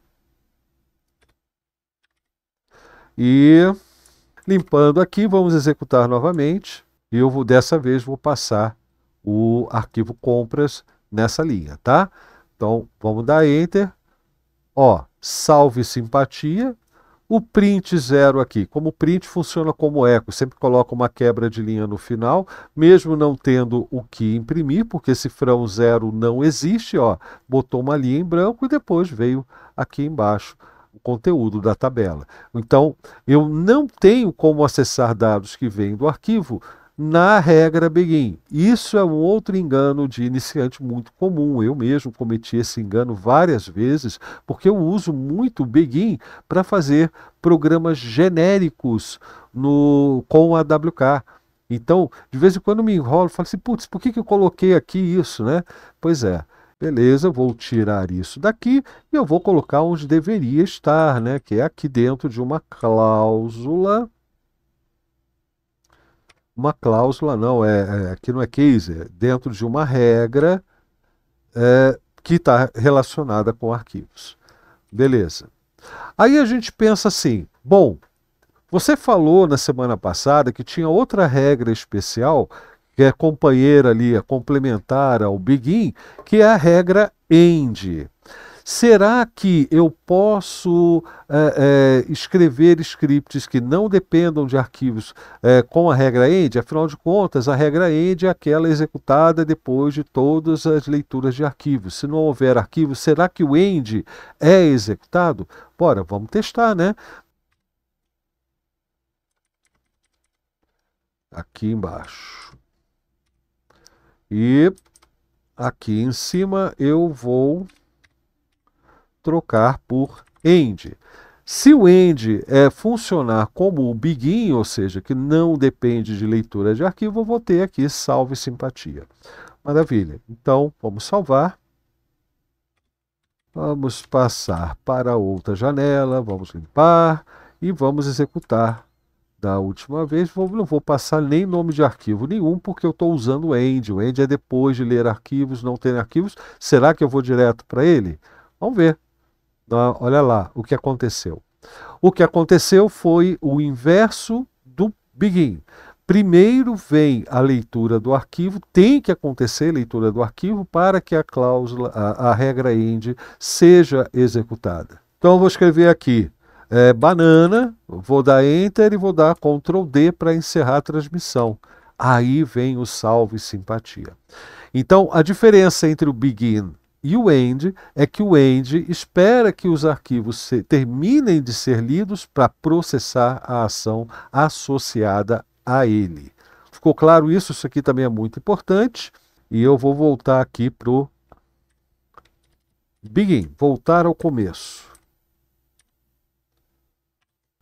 E limpando aqui, vamos executar novamente. E eu vou, dessa vez vou passar o arquivo compras nessa linha, tá? Então, vamos dar Enter. Ó, salve simpatia, o print zero aqui, como o print funciona como eco, sempre coloca uma quebra de linha no final, mesmo não tendo o que imprimir, porque cifrão zero não existe, ó, botou uma linha em branco e depois veio aqui embaixo o conteúdo da tabela. Então, eu não tenho como acessar dados que vêm do arquivo na regra Begin. Isso é um outro engano de iniciante muito comum. Eu mesmo cometi esse engano várias vezes, porque eu uso muito Begin para fazer programas genéricos no com a WK. Então, de vez em quando me enrolo, falo assim, putz, por que, que eu coloquei aqui isso, né? Pois é, beleza, vou tirar isso daqui e eu vou colocar onde deveria estar, né? Que é aqui dentro de uma cláusula uma cláusula, não, é, é aqui não é case, é dentro de uma regra é, que está relacionada com arquivos. Beleza. Aí a gente pensa assim, bom, você falou na semana passada que tinha outra regra especial que é companheira ali, é complementar ao Begin, que é a regra END. Será que eu posso é, é, escrever scripts que não dependam de arquivos é, com a regra end? Afinal de contas, a regra end é aquela executada depois de todas as leituras de arquivos. Se não houver arquivo, será que o end é executado? Bora, vamos testar, né? Aqui embaixo. E aqui em cima eu vou trocar por end. Se o end é funcionar como o begin, ou seja, que não depende de leitura de arquivo, eu vou ter aqui salve simpatia. Maravilha. Então, vamos salvar. Vamos passar para outra janela, vamos limpar e vamos executar da última vez. Vou, não vou passar nem nome de arquivo nenhum, porque eu estou usando o end. O end é depois de ler arquivos, não ter arquivos. Será que eu vou direto para ele? Vamos ver. Então, olha lá o que aconteceu. O que aconteceu foi o inverso do Begin. Primeiro vem a leitura do arquivo, tem que acontecer a leitura do arquivo para que a cláusula, a, a regra end seja executada. Então vou escrever aqui é, banana, vou dar enter e vou dar Ctrl D para encerrar a transmissão. Aí vem o salve simpatia. Então a diferença entre o begin e o end é que o end espera que os arquivos se, terminem de ser lidos para processar a ação associada a ele. Ficou claro isso? Isso aqui também é muito importante. E eu vou voltar aqui para o begin, voltar ao começo.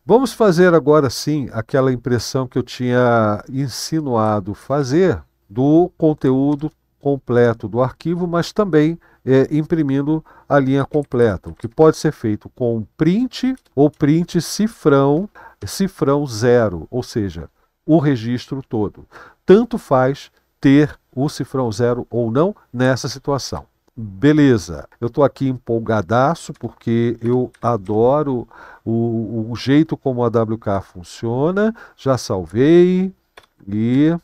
Vamos fazer agora sim aquela impressão que eu tinha insinuado fazer do conteúdo completo do arquivo, mas também é, imprimindo a linha completa, o que pode ser feito com print ou print cifrão, cifrão zero, ou seja, o registro todo. Tanto faz ter o cifrão zero ou não nessa situação. Beleza, eu estou aqui empolgadaço porque eu adoro o, o jeito como a WK funciona. Já salvei e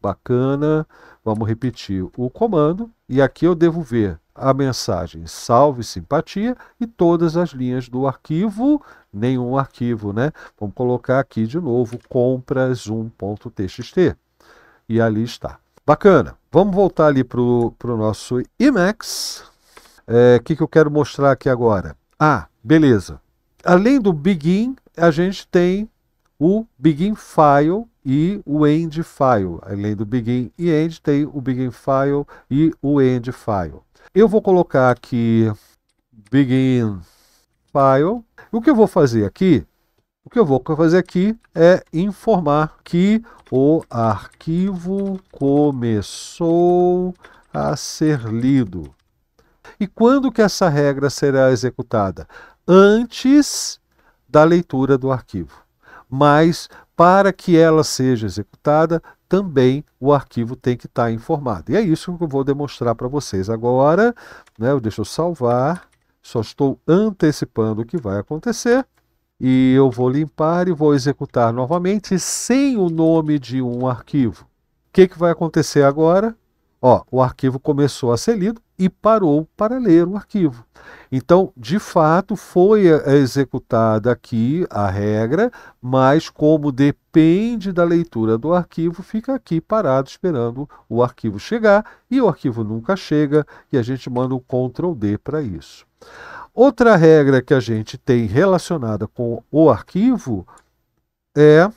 bacana. Vamos repetir o comando e aqui eu devo ver a mensagem salve simpatia e todas as linhas do arquivo, nenhum arquivo, né? Vamos colocar aqui de novo compras1.txt. E ali está. Bacana. Vamos voltar ali para o nosso Emacs. O é, que, que eu quero mostrar aqui agora? Ah, beleza. Além do Begin, a gente tem o begin file e o end file. Além do begin e end, tem o begin file e o end file. Eu vou colocar aqui begin file. O que eu vou fazer aqui? O que eu vou fazer aqui é informar que o arquivo começou a ser lido. E quando que essa regra será executada? Antes da leitura do arquivo mas para que ela seja executada, também o arquivo tem que estar tá informado. E é isso que eu vou demonstrar para vocês agora. Né? Deixa eu salvar, só estou antecipando o que vai acontecer. E eu vou limpar e vou executar novamente sem o nome de um arquivo. O que, que vai acontecer agora? Ó, o arquivo começou a ser lido, e parou para ler o arquivo. Então, de fato, foi eh, executada aqui a regra, mas como depende da leitura do arquivo, fica aqui parado esperando o arquivo chegar e o arquivo nunca chega e a gente manda o Ctrl D para isso. Outra regra que a gente tem relacionada com o arquivo é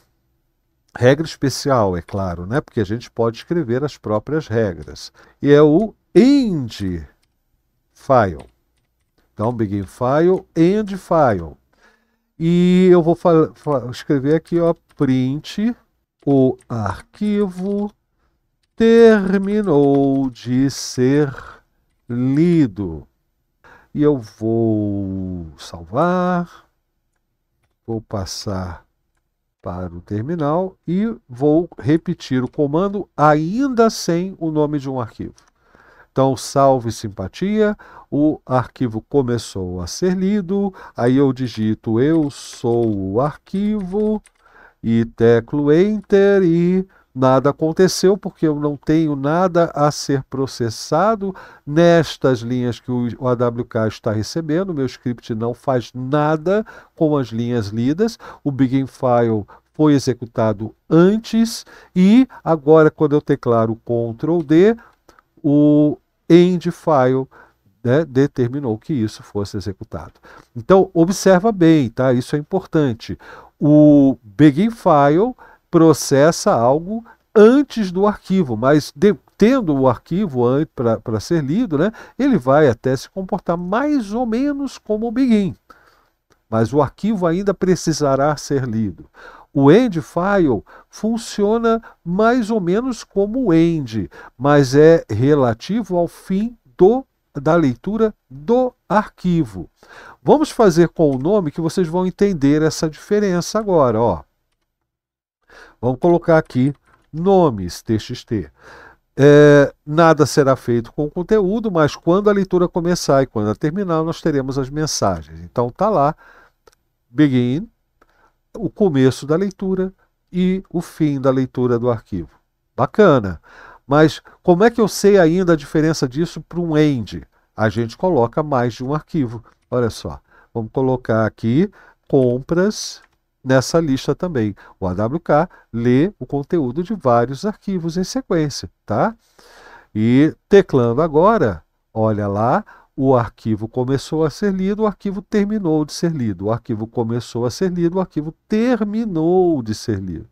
regra especial, é claro, né? porque a gente pode escrever as próprias regras. E é o end file. Então, begin file, end file. E eu vou escrever aqui, ó, print o arquivo terminou de ser lido. E eu vou salvar, vou passar para o terminal e vou repetir o comando ainda sem o nome de um arquivo. Então, salve simpatia, o arquivo começou a ser lido, aí eu digito eu sou o arquivo e teclo enter e nada aconteceu porque eu não tenho nada a ser processado nestas linhas que o AWK está recebendo. Meu script não faz nada com as linhas lidas. O Begin File foi executado antes e agora quando eu teclaro Ctrl D, o end file né, determinou que isso fosse executado. Então, observa bem, tá? Isso é importante. O begin file processa algo antes do arquivo, mas de, tendo o arquivo para ser lido, né, ele vai até se comportar mais ou menos como o begin. Mas o arquivo ainda precisará ser lido. O end file funciona mais ou menos como o end, mas é relativo ao fim do da leitura do arquivo. Vamos fazer com o nome que vocês vão entender essa diferença agora, ó. Vamos colocar aqui nomes txt. É, nada será feito com o conteúdo, mas quando a leitura começar e quando terminar, nós teremos as mensagens. Então tá lá, begin, o começo da leitura e o fim da leitura do arquivo. Bacana! Mas como é que eu sei ainda a diferença disso para um end? A gente coloca mais de um arquivo. Olha só, vamos colocar aqui compras nessa lista também. O AWK lê o conteúdo de vários arquivos em sequência, tá? E teclando agora, olha lá, o arquivo começou a ser lido, o arquivo terminou de ser lido, o arquivo começou a ser lido, o arquivo terminou de ser lido.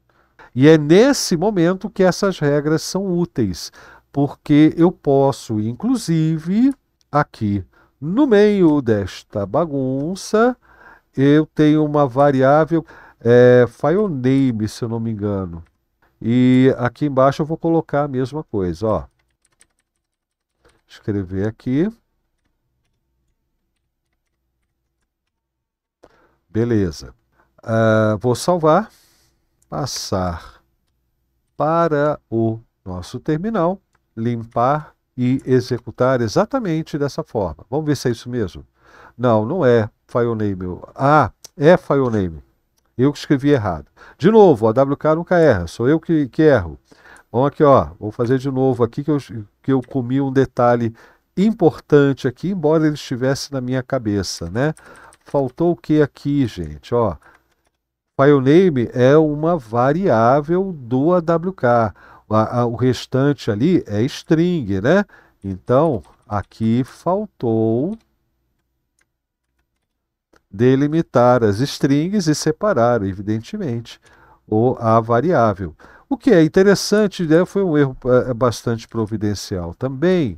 E é nesse momento que essas regras são úteis, porque eu posso, inclusive, aqui no meio desta bagunça, eu tenho uma variável é, file name, se eu não me engano. E aqui embaixo eu vou colocar a mesma coisa, ó. Escrever aqui Beleza. Uh, vou salvar, passar para o nosso terminal, limpar e executar exatamente dessa forma. Vamos ver se é isso mesmo. Não, não é filename. Ah, é filename. Eu que escrevi errado. De novo, a WK nunca erra, sou eu que, que erro. Vamos aqui, ó, vou fazer de novo aqui que eu, que eu comi um detalhe importante aqui, embora ele estivesse na minha cabeça, né? faltou o que aqui, gente? Ó, file name é uma variável do AWK. A, a, o restante ali é string, né? Então, aqui faltou delimitar as strings e separar, evidentemente, o a variável. O que é interessante, né? foi um erro eh, bastante providencial também.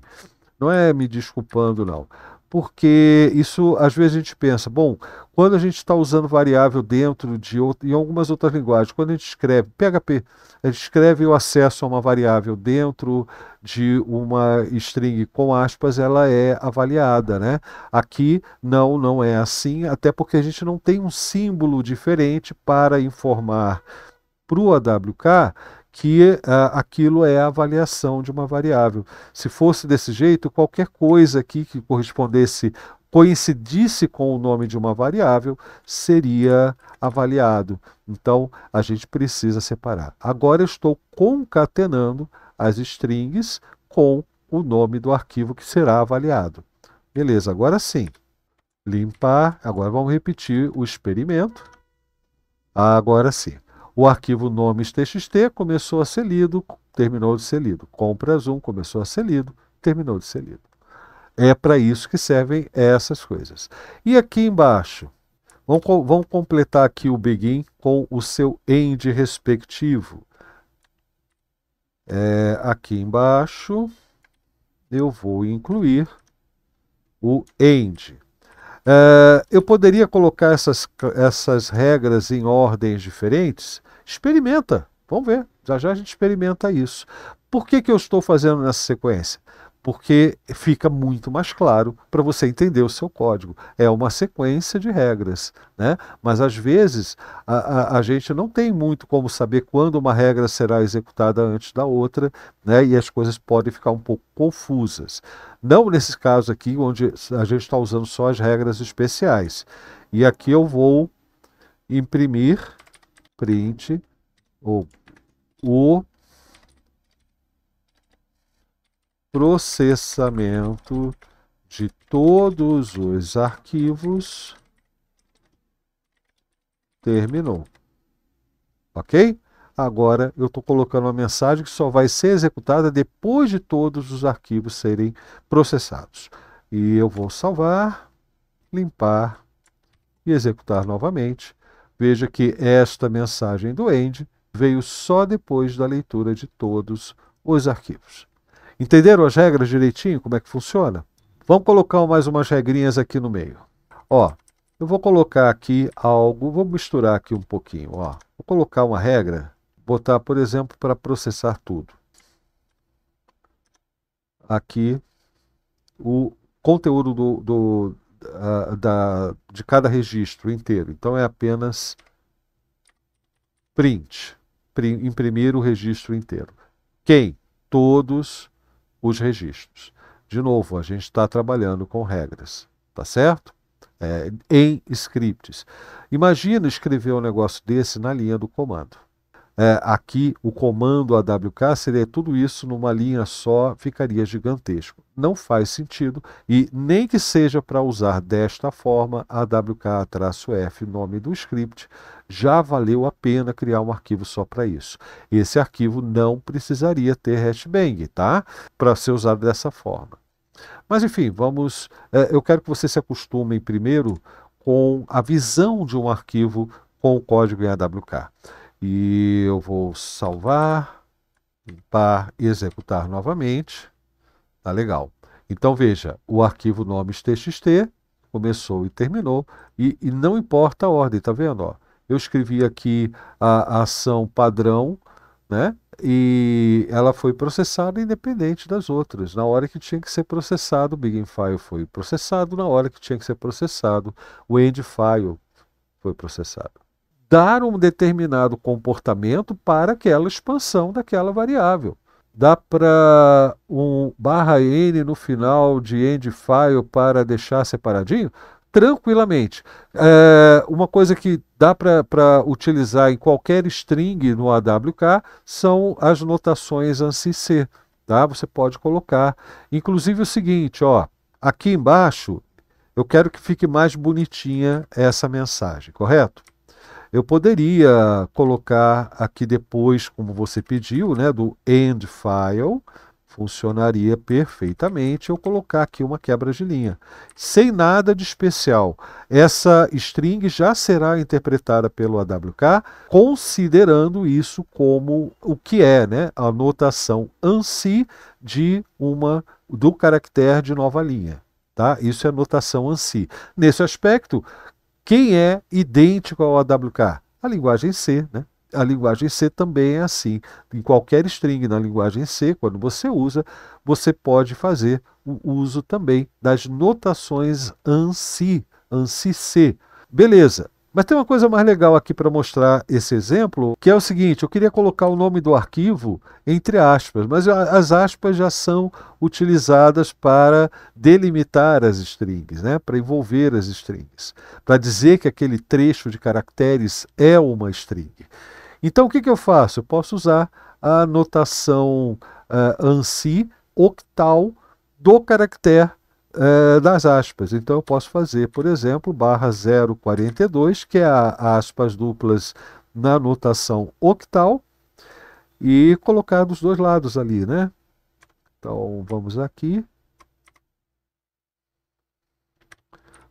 Não é me desculpando, não porque isso às vezes a gente pensa, bom, quando a gente está usando variável dentro de em algumas outras linguagens, quando a gente escreve PHP, a gente escreve o acesso a uma variável dentro de uma string com aspas, ela é avaliada, né? Aqui não, não é assim, até porque a gente não tem um símbolo diferente para informar para o AWK que ah, aquilo é a avaliação de uma variável. Se fosse desse jeito, qualquer coisa aqui que correspondesse, coincidisse com o nome de uma variável, seria avaliado. Então, a gente precisa separar. Agora eu estou concatenando as strings com o nome do arquivo que será avaliado. Beleza, agora sim. Limpar, agora vamos repetir o experimento. Agora sim. O arquivo nomes.txt começou a ser lido, terminou de ser lido. Compras 1 começou a ser lido, terminou de ser lido. É para isso que servem essas coisas. E aqui embaixo, vamos, vamos completar aqui o begin com o seu end respectivo. É, aqui embaixo, eu vou incluir o end. É, eu poderia colocar essas, essas regras em ordens diferentes, Experimenta, vamos ver. Já já a gente experimenta isso. Por que, que eu estou fazendo nessa sequência? Porque fica muito mais claro para você entender o seu código. É uma sequência de regras, né? Mas às vezes a, a, a gente não tem muito como saber quando uma regra será executada antes da outra, né? E as coisas podem ficar um pouco confusas. Não nesse caso aqui, onde a gente está usando só as regras especiais. E aqui eu vou imprimir print ou o processamento de todos os arquivos terminou. Ok? Agora eu estou colocando uma mensagem que só vai ser executada depois de todos os arquivos serem processados. E eu vou salvar, limpar e executar novamente. Veja que esta mensagem do End veio só depois da leitura de todos os arquivos. Entenderam as regras direitinho, como é que funciona? Vamos colocar mais umas regrinhas aqui no meio. Ó, eu vou colocar aqui algo, vou misturar aqui um pouquinho, ó. Vou colocar uma regra, botar, por exemplo, para processar tudo. Aqui, o conteúdo do, do uh, da, de cada registro inteiro. Então é apenas print, imprimir o registro inteiro. Quem? Todos os registros. De novo, a gente está trabalhando com regras, tá certo? É, em scripts. Imagina escrever um negócio desse na linha do comando é, aqui o comando AWK seria tudo isso numa linha só, ficaria gigantesco. Não faz sentido e nem que seja para usar desta forma AWK-F, nome do script, já valeu a pena criar um arquivo só para isso. Esse arquivo não precisaria ter hashbang, tá? Para ser usado dessa forma. Mas enfim, vamos. É, eu quero que vocês se acostumem primeiro com a visão de um arquivo com o código em AWK. E eu vou salvar, limpar, executar novamente. Tá legal. Então veja, o arquivo nomes txt começou e terminou e, e não importa a ordem, tá vendo? Ó, eu escrevi aqui a, a ação padrão, né? E ela foi processada independente das outras. Na hora que tinha que ser processado, o Big File foi processado. Na hora que tinha que ser processado, o End File foi processado dar um determinado comportamento para aquela expansão daquela variável. Dá para um barra n no final de end file para deixar separadinho? Tranquilamente. É, uma coisa que dá para utilizar em qualquer string no AWK são as notações ANSI C. Tá? Você pode colocar. Inclusive o seguinte, ó, aqui embaixo eu quero que fique mais bonitinha essa mensagem, correto? Eu poderia colocar aqui depois, como você pediu, né, do end file, funcionaria perfeitamente eu colocar aqui uma quebra de linha, sem nada de especial. Essa string já será interpretada pelo AWK, considerando isso como o que é né, a notação ANSI de uma do caractere de nova linha. Tá? Isso é notação ANSI. Nesse aspecto, quem é idêntico ao AWK? A linguagem C, né? A linguagem C também é assim. Em qualquer string na linguagem C, quando você usa, você pode fazer o uso também das notações ANSI, ANSI-C. Beleza, mas tem uma coisa mais legal aqui para mostrar esse exemplo, que é o seguinte: eu queria colocar o nome do arquivo entre aspas, mas as aspas já são utilizadas para delimitar as strings, né? para envolver as strings, para dizer que aquele trecho de caracteres é uma string. Então o que, que eu faço? Eu posso usar a notação uh, eh, ANSI octal do caractere é, das aspas. Então eu posso fazer, por exemplo, barra 042, que é a, aspas duplas na notação octal, e colocar dos dois lados ali, né? Então vamos aqui.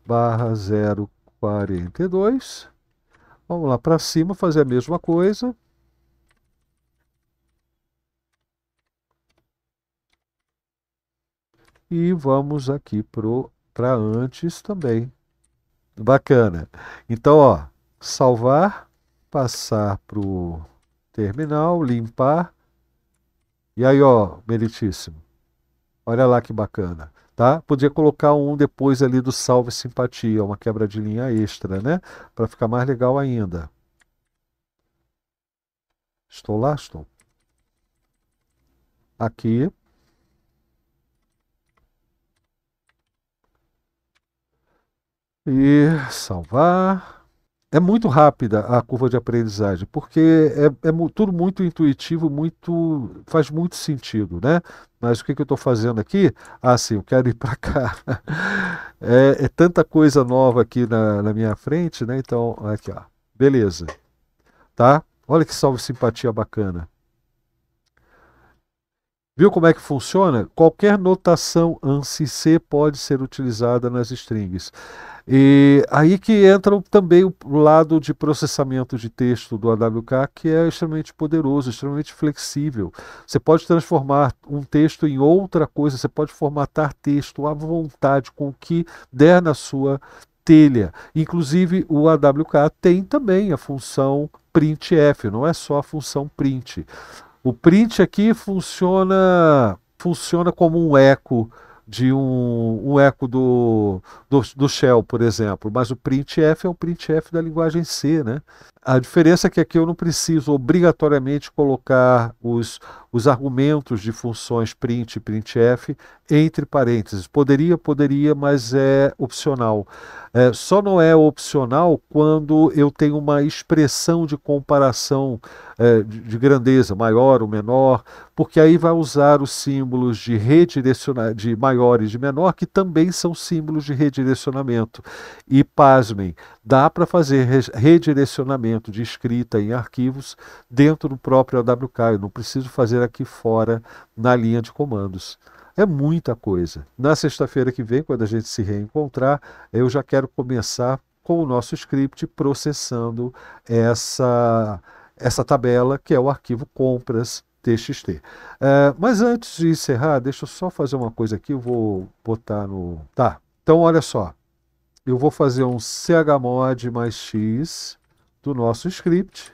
Barra 042. Vamos lá para cima fazer a mesma coisa. E vamos aqui para antes também. Bacana. Então, ó, salvar, passar para o terminal, limpar. E aí, ó, meritíssimo. Olha lá que bacana, tá? Podia colocar um depois ali do salve simpatia, uma quebra de linha extra, né? Para ficar mais legal ainda. Estou lá, estou. Aqui, e salvar. É muito rápida a curva de aprendizagem, porque é, é tudo muito intuitivo, muito faz muito sentido, né? Mas o que, que eu estou fazendo aqui? Ah, sim, eu quero ir para cá. é, é, tanta coisa nova aqui na, na minha frente, né? Então, aqui, ó. Beleza. Tá? Olha que salve simpatia bacana. Viu como é que funciona? Qualquer notação ANSI C pode ser utilizada nas strings. E aí que entra também o lado de processamento de texto do AWK, que é extremamente poderoso, extremamente flexível. Você pode transformar um texto em outra coisa, você pode formatar texto à vontade, com o que der na sua telha. Inclusive, o AWK tem também a função printf, não é só a função print. O print aqui funciona funciona como um eco de um, um eco do, do, do, shell, por exemplo, mas o printf é o printf da linguagem C, né? A diferença é que aqui eu não preciso obrigatoriamente colocar os, os argumentos de funções print e printf entre parênteses. Poderia, poderia, mas é opcional. É, só não é opcional quando eu tenho uma expressão de comparação é, de, de grandeza, maior ou menor, porque aí vai usar os símbolos de redirecionamento, de maior e de menor, que também são símbolos de redirecionamento. E pasmem, dá para fazer redirecionamento de escrita em arquivos dentro do próprio AWK. Eu não preciso fazer aqui fora na linha de comandos. É muita coisa. Na sexta-feira que vem, quando a gente se reencontrar, eu já quero começar com o nosso script processando essa, essa tabela, que é o arquivo compras.txt. É, mas antes de encerrar, deixa eu só fazer uma coisa aqui, eu vou botar no. Tá, então olha só eu vou fazer um chmod mais x do nosso script,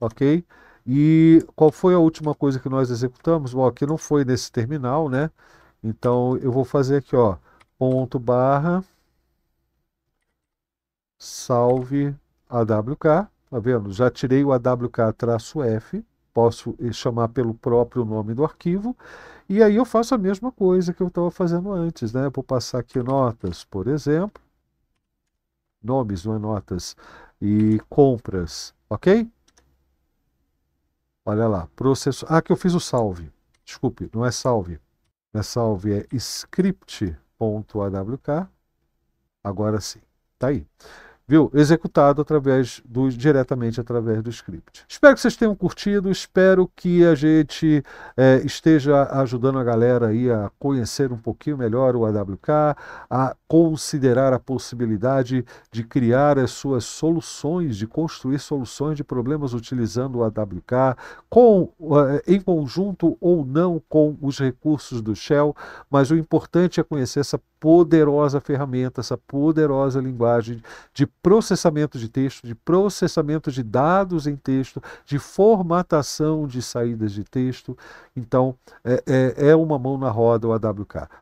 ok? E qual foi a última coisa que nós executamos? Bom, aqui não foi nesse terminal, né? Então eu vou fazer aqui, ó, ponto barra salve awk, tá vendo? Já tirei o awk-f, posso eh, chamar pelo próprio nome do arquivo, e aí eu faço a mesma coisa que eu estava fazendo antes, né? Vou passar aqui notas, por exemplo, nomes, não é notas, e compras, ok? Olha lá, processo. Ah, que eu fiz o salve. Desculpe, não é salve. Não é salve, é script.awk. Agora sim, tá aí viu? Executado através do, diretamente através do script. Espero que vocês tenham curtido, espero que a gente é, esteja ajudando a galera aí a conhecer um pouquinho melhor o AWK, a considerar a possibilidade de criar as suas soluções, de construir soluções de problemas utilizando o AWK, com, é, em conjunto ou não com os recursos do Shell, mas o importante é conhecer essa poderosa ferramenta, essa poderosa linguagem de processamento de texto, de processamento de dados em texto, de formatação de saídas de texto. Então, é, é, é uma mão na roda o AWK.